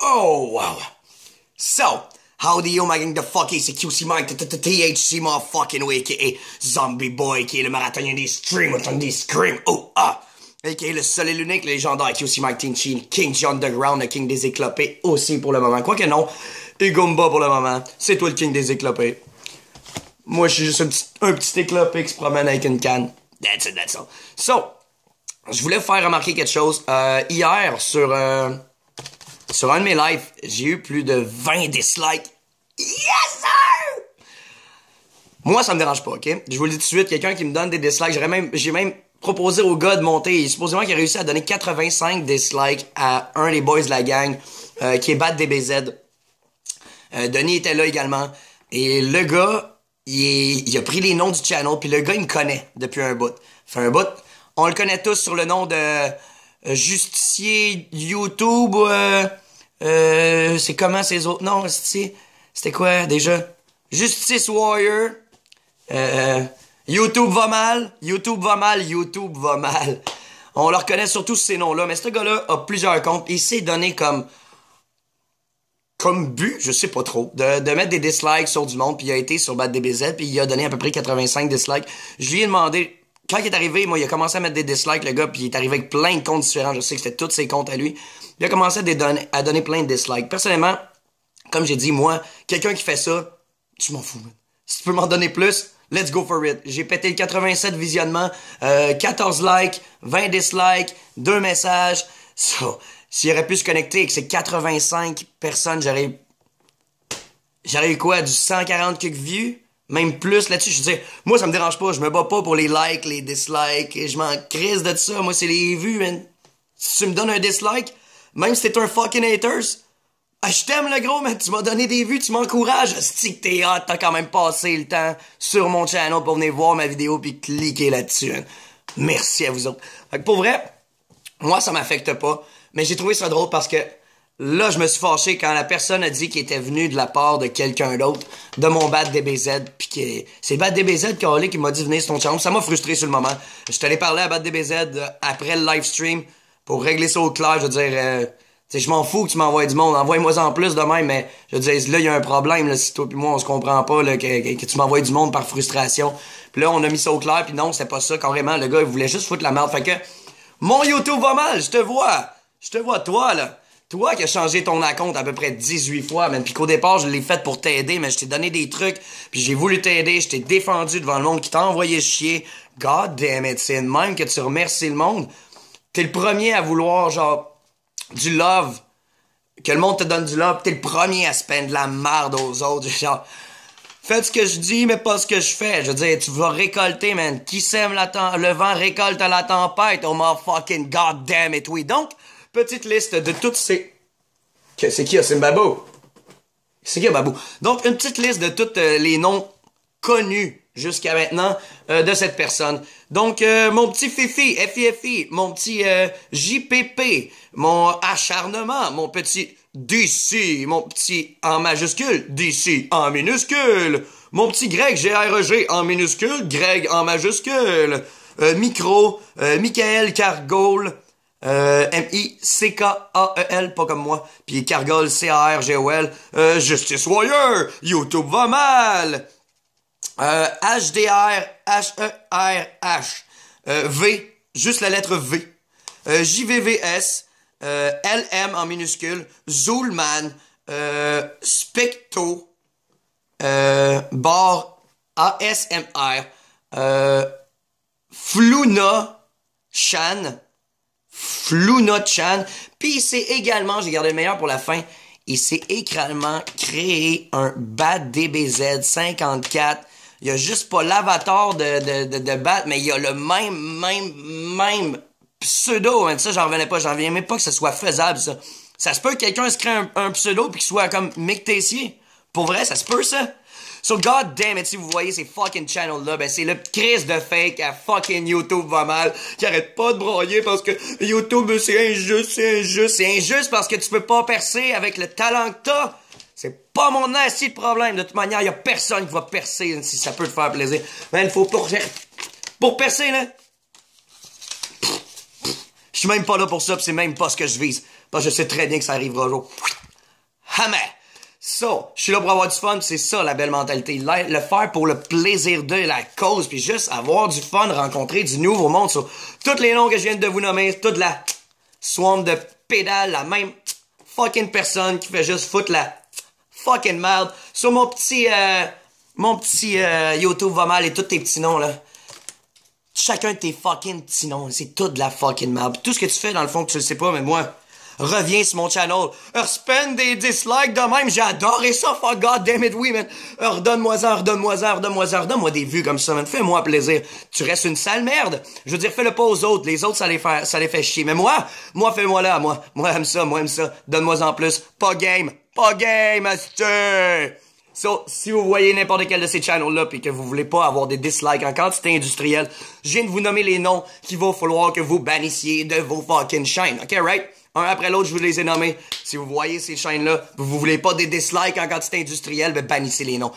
Oh, wow. So, how the my making the fuck is QC Mike THC fucking way, aka Zombie Boy, qui le marathonien des streams, on des scream, oh ah! aka le seul et l'unique légendaire QC Mike Tinchin, King John Ground, le king des éclopés aussi pour le moment. Quoique non, Gumba pour le moment, c'est toi le king des éclopés. Moi, je suis juste un petit, éclopé qui se promène avec une canne. That's it, that's all. So, je voulais faire remarquer quelque chose. Euh, hier, sur... Euh, sur un de mes lives, j'ai eu plus de 20 dislikes. Yes, sir! Moi, ça me dérange pas, ok? Je vous le dis tout de suite, quelqu'un qui me donne des dislikes, j'ai même, même proposé au gars de monter. Supposément qu'il a réussi à donner 85 dislikes à un des boys de la gang euh, qui est Bad DBZ. Euh, Denis était là également. Et le gars, il, a pris les noms du channel, puis le gars, il me connaît depuis un bout. Fait un bout. On le connaît tous sur le nom de Justicier YouTube, euh, euh, c'est comment ces autres noms, c'était quoi déjà? Justice Warrior, euh, euh, YouTube va mal, YouTube va mal, YouTube va mal. On leur reconnaît surtout ces noms-là, mais ce gars-là a plusieurs comptes. Il s'est donné comme comme but, je sais pas trop, de, mettre des dislikes sur du monde, puis il a été sur BadDBZ, puis il a donné à peu près 85 dislikes. Je lui ai demandé, quand il est arrivé, moi, il a commencé à mettre des dislikes, le gars, puis il est arrivé avec plein de comptes différents. Je sais que c'était tous ses comptes à lui. Il a commencé à, donner, donner plein de dislikes. Personnellement, comme j'ai dit, moi, quelqu'un qui fait ça, tu m'en fous, man. Si tu peux m'en donner plus, let's go for it. J'ai pété 87 visionnements, 14 likes, 20 dislikes, 2 messages. So, s'il aurait pu se connecter avec ces 85 personnes, j'aurais... J'aurais eu quoi? Du 140 quelques vues? Même plus là-dessus, je veux dire, moi ça me dérange pas, je me bats pas pour les likes, les dislikes, et je m'en crise de ça, moi c'est les vues, Si tu me donnes un dislike, même si t'es un fucking haters, ah, je t'aime le gros, mais tu m'as donné des vues, tu m'encourages. Si t'es hot, t'as quand même passé le temps sur mon channel pour venir voir ma vidéo puis cliquer là-dessus. Hein. Merci à vous autres. Fait que pour vrai, moi ça m'affecte pas, mais j'ai trouvé ça drôle parce que Là, je me suis fâché quand la personne a dit qu'il était venu de la part de quelqu'un d'autre, de mon bad DBZ, puis que c'est bad DBZ qui qui m'a dit venez sur ton chambre. Ça m'a frustré sur le moment. Je suis parler à bad DBZ euh, après le live stream pour régler ça au clair. Je veux dire, euh, je m'en fous que tu m'envoies du monde. Envoie-moi en plus demain, mais je veux dire, là, il y a un problème. Là, si toi puis moi, on se comprend pas, que, tu m'envoies du monde par frustration. Puis là, on a mis ça au clair, puis non, c'est pas ça carrément. Le gars, il voulait juste foutre la merde. Fait que mon YouTube va mal, je te vois. Je te vois, toi, là. Toi qui as changé ton compte à peu près 18 fois, man. Puis qu'au départ, je l'ai fait pour t'aider, mais je t'ai donné des trucs, puis j'ai voulu t'aider, je t'ai défendu devant le monde qui t'a envoyé chier. God damn it, c'est même que tu remercies le monde. T'es le premier à vouloir, genre, du love. Que le monde te donne du love, t'es le premier à se peindre la merde aux autres. Genre, faites ce que je dis, mais pas ce que je fais. Je veux dire, tu vas récolter, man. Qui sème le vent récolte à la tempête. Oh my fucking god damn it, oui. Donc, petite liste de toutes ces... c'est qui zimbabwe? Ah, c'est qui Babou? Ah, Donc, une petite liste de tous euh, les noms connus jusqu'à maintenant euh, de cette personne. Donc, euh, mon petit Fifi, FIFI, mon petit JPP, mon acharnement, mon petit DC, mon petit en majuscule, DC en minuscule, mon petit Greg, G-R-E-G e en minuscule, Greg en majuscule, micro, Michael Cargol, euh, M-I-C-K-A-E-L, pas comme moi. Puis Cargol, C-A-R-G-O-L. Euh, Justice Warrior, YouTube va mal. Euh, H-D-R-H-E-R-H. E euh, v, juste la lettre V. J-V-V-S. L-M en minuscule. Zulman. Specto. Bar. A-S-M-R not Chan. Puis c'est également, j'ai gardé le meilleur pour la fin, il s'est également créé un Bat DBZ 54. Il y a juste pas l'avatar de, de, Bat, mais il y a le même, même, même pseudo. Hein. Ça, j'en revenais pas. J'en reviens même pas que ce soit faisable, ça. se peut que quelqu'un se crée un, pseudo puis qu'il soit comme Mick Tessier. Pour vrai, ça se peut, ça. So, god damn it, si vous voyez ces fucking channels-là, ben c'est le crise de fake à fucking YouTube va mal, qui arrête pas de broyer parce que YouTube, c'est injuste, c'est injuste, c'est injuste parce que tu peux pas percer avec le talent que t'as. C'est pas mon assis de problème. De toute manière, y a personne qui va percer si ça peut te faire plaisir. il faut pour, pour percer, là. Je suis même pas là pour ça, c'est même pas ce que je vise. Parce que je sais très bien que ça arrivera un jour. Hammer! So, je suis là pour avoir du fun, c'est ça la belle mentalité. Le faire pour le plaisir de la cause, puis juste avoir du fun, rencontrer du nouveau monde sur tous les noms que je viens de vous nommer, toute la swamp de pédale, la même fucking personne qui fait juste foutre la fucking merde sur mon petit euh, mon petit euh, YouTube va mal et tous tes petits noms là. Chacun de tes fucking petits noms, c'est toute la fucking merde. Tout ce que tu fais dans le fond que tu le sais pas, mais moi, Reviens sur mon channel. Spend des dislikes de même. J'adore et ça. Fuck God damn it, oui, man. Redonne-moi ça, redonne-moi ça, redonne-moi ça, redonne-moi des vues comme ça, man. Fais-moi plaisir. Tu restes une sale merde. Je veux dire, fais-le pas aux autres. Les autres, ça les fait, ça les fait chier. Mais moi, moi, fais-moi là, moi. Moi, aime ça, moi, aime ça. Donne-moi en plus. Pas game. Pas game, master. So, si vous voyez n'importe quel de ces channels-là puis que vous voulez pas avoir des dislikes en quantité industrielle, je viens de vous nommer les noms qu'il va falloir que vous bannissiez de vos fucking chaînes. OK, right? Un après l'autre, je vous les ai nommés. Si vous voyez ces chaînes-là, vous voulez pas des dislikes en quantité industrielle, ben bannissez les noms.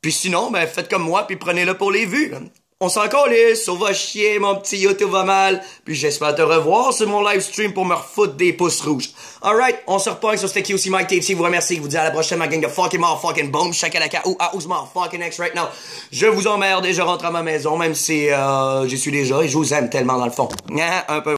Puis sinon, ben faites comme moi, puis prenez-le pour les vues. On s'en calisse, on va chier, mon petit YouTube va mal. Puis j'espère te revoir sur mon live stream pour me refoutre des pouces rouges. Alright, on se repoint sur c'était aussi Mike Je vous remercie, vous dis à la prochaine, ma gang de fucking ah, more fucking bomb, Chacalaka ou à ouzma fucking ex right now. Je vous emmerde et je rentre à ma maison, même si euh, j'y suis déjà et je vous aime tellement dans le fond. Un peu.